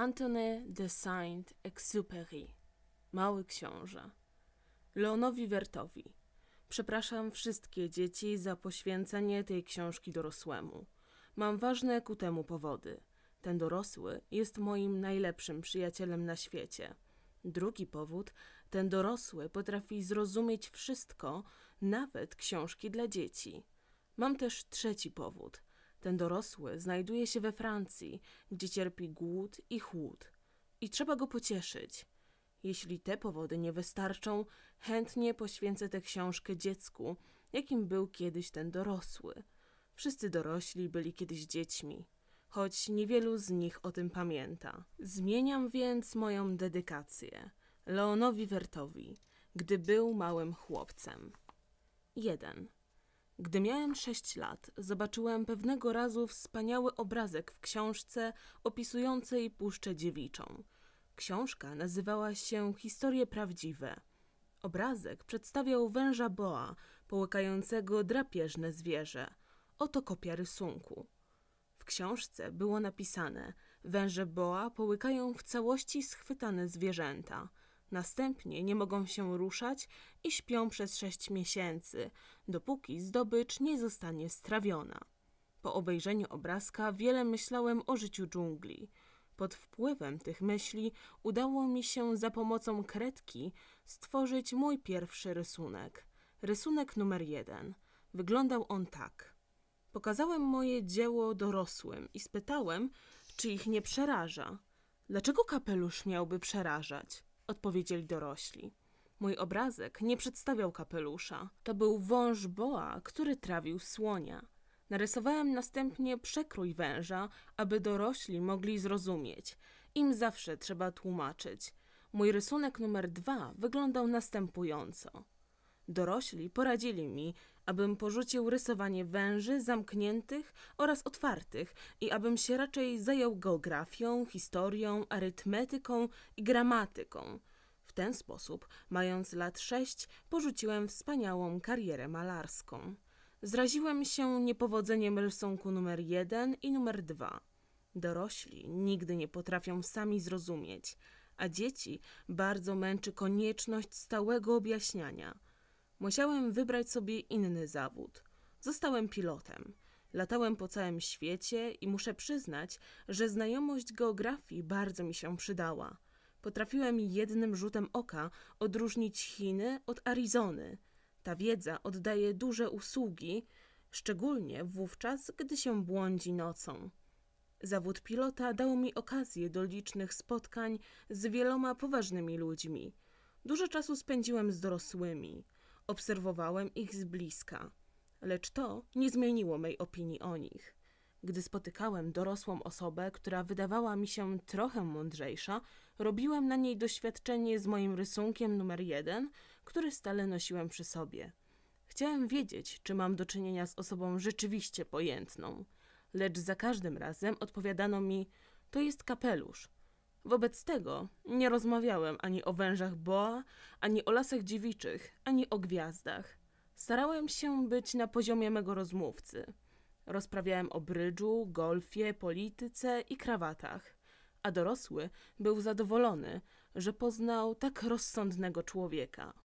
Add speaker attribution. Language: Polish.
Speaker 1: Antony de Saint-Exupéry, Mały Książę, Leonowi Wertowi. Przepraszam wszystkie dzieci za poświęcenie tej książki dorosłemu. Mam ważne ku temu powody. Ten dorosły jest moim najlepszym przyjacielem na świecie. Drugi powód, ten dorosły potrafi zrozumieć wszystko, nawet książki dla dzieci. Mam też trzeci powód – ten dorosły znajduje się we Francji, gdzie cierpi głód i chłód. I trzeba go pocieszyć. Jeśli te powody nie wystarczą, chętnie poświęcę tę książkę dziecku, jakim był kiedyś ten dorosły. Wszyscy dorośli byli kiedyś dziećmi, choć niewielu z nich o tym pamięta. Zmieniam więc moją dedykację Leonowi Wertowi, gdy był małym chłopcem. 1. Gdy miałem sześć lat, zobaczyłem pewnego razu wspaniały obrazek w książce opisującej Puszczę Dziewiczą. Książka nazywała się Historie Prawdziwe. Obrazek przedstawiał węża boa, połykającego drapieżne zwierzę. Oto kopia rysunku. W książce było napisane: Węże boa połykają w całości schwytane zwierzęta – Następnie nie mogą się ruszać i śpią przez sześć miesięcy, dopóki zdobycz nie zostanie strawiona. Po obejrzeniu obrazka wiele myślałem o życiu dżungli. Pod wpływem tych myśli udało mi się za pomocą kredki stworzyć mój pierwszy rysunek. Rysunek numer jeden. Wyglądał on tak. Pokazałem moje dzieło dorosłym i spytałem, czy ich nie przeraża. Dlaczego kapelusz miałby przerażać? odpowiedzieli dorośli. Mój obrazek nie przedstawiał kapelusza. To był wąż boa, który trawił słonia. Narysowałem następnie przekrój węża, aby dorośli mogli zrozumieć. Im zawsze trzeba tłumaczyć. Mój rysunek numer dwa wyglądał następująco. Dorośli poradzili mi, abym porzucił rysowanie węży zamkniętych oraz otwartych i abym się raczej zajął geografią, historią, arytmetyką i gramatyką. W ten sposób, mając lat sześć, porzuciłem wspaniałą karierę malarską. Zraziłem się niepowodzeniem rysunku numer jeden i numer dwa. Dorośli nigdy nie potrafią sami zrozumieć, a dzieci bardzo męczy konieczność stałego objaśniania – Musiałem wybrać sobie inny zawód. Zostałem pilotem. Latałem po całym świecie i muszę przyznać, że znajomość geografii bardzo mi się przydała. Potrafiłem jednym rzutem oka odróżnić Chiny od Arizony. Ta wiedza oddaje duże usługi, szczególnie wówczas, gdy się błądzi nocą. Zawód pilota dał mi okazję do licznych spotkań z wieloma poważnymi ludźmi. Dużo czasu spędziłem z dorosłymi. Obserwowałem ich z bliska, lecz to nie zmieniło mej opinii o nich. Gdy spotykałem dorosłą osobę, która wydawała mi się trochę mądrzejsza, robiłem na niej doświadczenie z moim rysunkiem numer jeden, który stale nosiłem przy sobie. Chciałem wiedzieć, czy mam do czynienia z osobą rzeczywiście pojętną, lecz za każdym razem odpowiadano mi: To jest kapelusz. Wobec tego nie rozmawiałem ani o wężach boa, ani o lasach dziewiczych, ani o gwiazdach. Starałem się być na poziomie mego rozmówcy. Rozprawiałem o brydżu, golfie, polityce i krawatach. A dorosły był zadowolony, że poznał tak rozsądnego człowieka.